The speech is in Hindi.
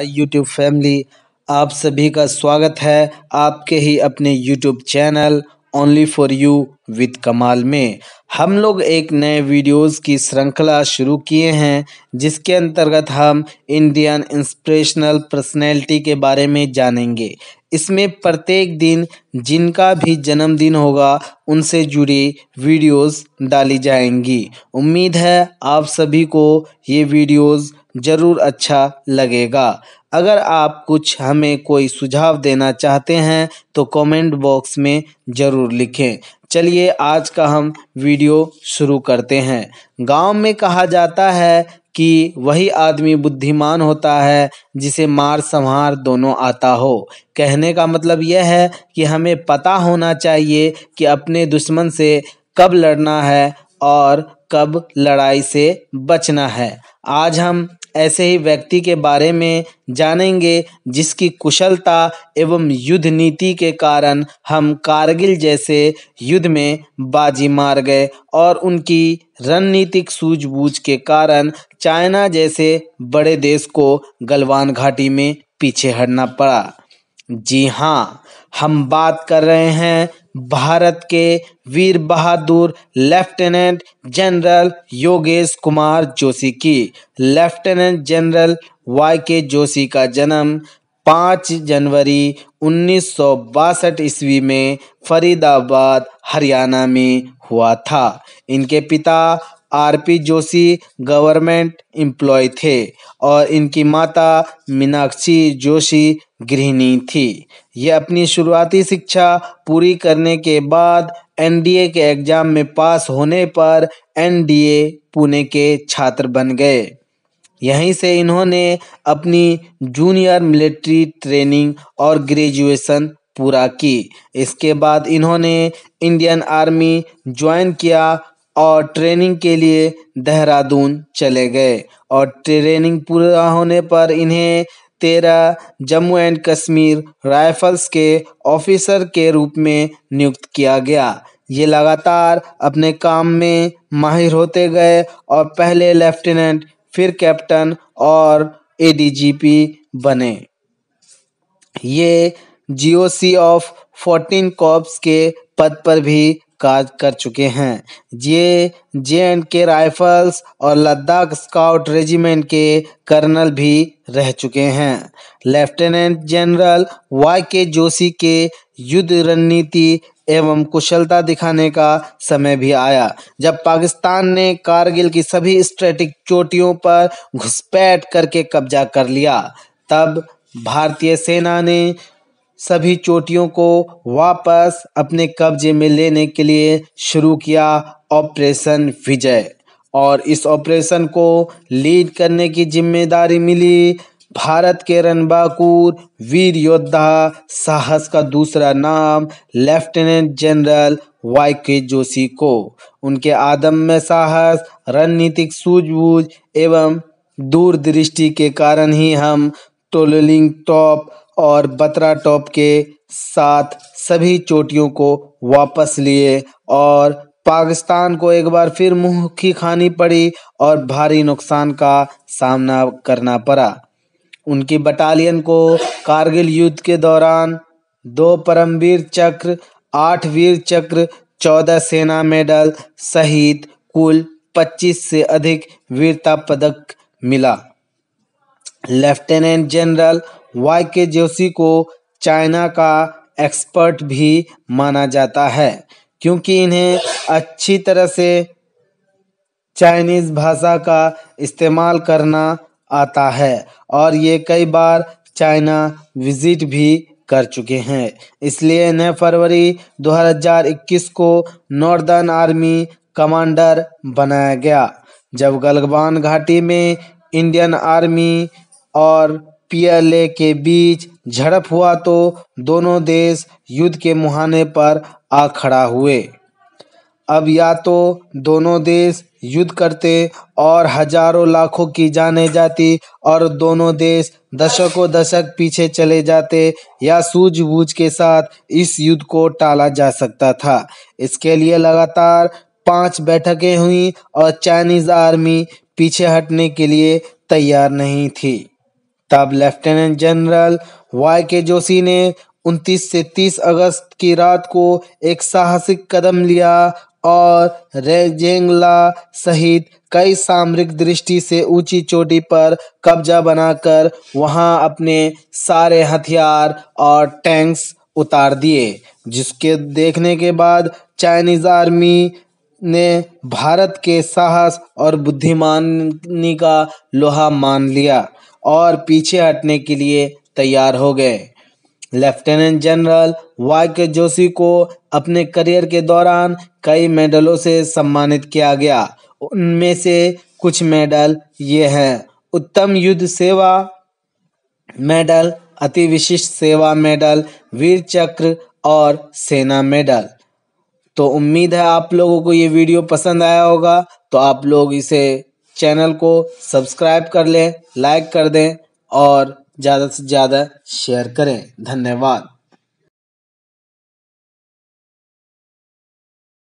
यूट्यूब फैमिली आप सभी का स्वागत है आपके ही अपने YouTube channel only for you with Kamal में हम लोग एक नए वीडियोस की श्रृंखला शुरू किए हैं जिसके अंतर्गत हम इंडियन इंस्पिरेशनल पर्सनैलिटी के बारे में जानेंगे इसमें प्रत्येक दिन जिनका भी जन्मदिन होगा उनसे जुड़ी वीडियोस डाली जाएंगी उम्मीद है आप सभी को ये वीडियोस ज़रूर अच्छा लगेगा अगर आप कुछ हमें कोई सुझाव देना चाहते हैं तो कमेंट बॉक्स में ज़रूर लिखें चलिए आज का हम वीडियो शुरू करते हैं गांव में कहा जाता है कि वही आदमी बुद्धिमान होता है जिसे मार संहार दोनों आता हो कहने का मतलब यह है कि हमें पता होना चाहिए कि अपने दुश्मन से कब लड़ना है और कब लड़ाई से बचना है आज हम ऐसे ही व्यक्ति के बारे में जानेंगे जिसकी कुशलता एवं युद्ध नीति के कारण हम कारगिल जैसे युद्ध में बाजी मार गए और उनकी रणनीतिक सूझबूझ के कारण चाइना जैसे बड़े देश को गलवान घाटी में पीछे हटना पड़ा जी हाँ हम बात कर रहे हैं भारत के वीर बहादुर लेफ्टिनेंट जनरल योगेश कुमार जोशी की लेफ्टिनेंट जनरल वाई के जोशी का जन्म 5 जनवरी उन्नीस ईस्वी में फरीदाबाद हरियाणा में हुआ था इनके पिता आरपी जोशी गवर्नमेंट एम्प्लॉय थे और इनकी माता मीनाक्षी जोशी गृहिणी थी ये अपनी शुरुआती शिक्षा पूरी करने के बाद एनडीए के एग्जाम में पास होने पर एनडीए पुणे के छात्र बन गए यहीं से इन्होंने अपनी जूनियर मिलिट्री ट्रेनिंग और ग्रेजुएशन पूरा की इसके बाद इन्होंने इंडियन आर्मी ज्वाइन किया और ट्रेनिंग के लिए देहरादून चले गए और ट्रेनिंग पूरा होने पर इन्हें तेरह जम्मू एंड कश्मीर राइफल्स के ऑफिसर के रूप में नियुक्त किया गया ये लगातार अपने काम में माहिर होते गए और पहले लेफ्टिनेंट फिर कैप्टन और एडीजीपी बने ये जीओसी ऑफ फोर्टीन कॉप्स के पद पर भी काज कर चुके हैं ये जे एंड के राइफल्स और लद्दाख स्काउट रेजिमेंट के कर्नल भी रह चुके हैं लेफ्टिनेंट जनरल वाई के जोशी के युद्ध रणनीति एवं कुशलता दिखाने का समय भी आया जब पाकिस्तान ने कारगिल की सभी स्ट्रेटिक चोटियों पर घुसपैठ करके कब्जा कर लिया तब भारतीय सेना ने सभी चोटियों को वापस अपने कब्जे में लेने के लिए शुरू किया ऑपरेशन विजय और इस ऑपरेशन को लीड करने की जिम्मेदारी मिली भारत के रणबाकुर वीर योद्धा साहस का दूसरा नाम लेफ्टिनेंट जनरल वाई के जोशी को उनके आदम में साहस रणनीतिक सूझबूझ एवं दूरदृष्टि के कारण ही हम टोलिंग टॉप और बतरा टॉप के साथ सभी चोटियों को वापस लिए और पाकिस्तान को एक बार फिर मुंह की खानी पड़ी और भारी नुकसान का सामना करना पड़ा उनकी बटालियन को कारगिल युद्ध के दौरान दो परमवीर चक्र आठ वीर चक्र चौदह सेना मेडल सहित कुल पच्चीस से अधिक वीरता पदक मिला लेफ्टिनेंट जनरल वाई के जोशी को चाइना का एक्सपर्ट भी माना जाता है क्योंकि इन्हें अच्छी तरह से चाइनीज़ भाषा का इस्तेमाल करना आता है और ये कई बार चाइना विजिट भी कर चुके हैं इसलिए इन्हें फरवरी 2021 को नॉर्दर्न आर्मी कमांडर बनाया गया जब गलगवान घाटी में इंडियन आर्मी और पीएलए के बीच झड़प हुआ तो दोनों देश युद्ध के मुहाने पर आ खड़ा हुए अब या तो दोनों देश युद्ध करते और हजारों लाखों की जाने जाती और दोनों देश दशकों दशक पीछे चले जाते या सूझबूझ के साथ इस युद्ध को टाला जा सकता था इसके लिए लगातार पांच बैठकें हुई और चाइनीज आर्मी पीछे हटने के लिए तैयार नहीं थी तब लेफ्टिनेंट जनरल वाई के जोशी ने 29 से 30 अगस्त की रात को एक साहसिक कदम लिया और रेजेंगला सहित कई सामरिक दृष्टि से ऊंची चोटी पर कब्जा बनाकर वहां अपने सारे हथियार और टैंक्स उतार दिए जिसके देखने के बाद चाइनीज आर्मी ने भारत के साहस और बुद्धिमानी का लोहा मान लिया और पीछे हटने के लिए तैयार हो गए लेफ्टिनेंट जनरल वाई के जोशी को अपने करियर के दौरान कई मेडलों से सम्मानित किया गया उनमें से कुछ मेडल ये हैं उत्तम युद्ध सेवा मेडल अति विशिष्ट सेवा मेडल वीर चक्र और सेना मेडल तो उम्मीद है आप लोगों को ये वीडियो पसंद आया होगा तो आप लोग इसे चैनल को सब्सक्राइब कर लें लाइक कर दें और ज़्यादा से ज़्यादा शेयर करें धन्यवाद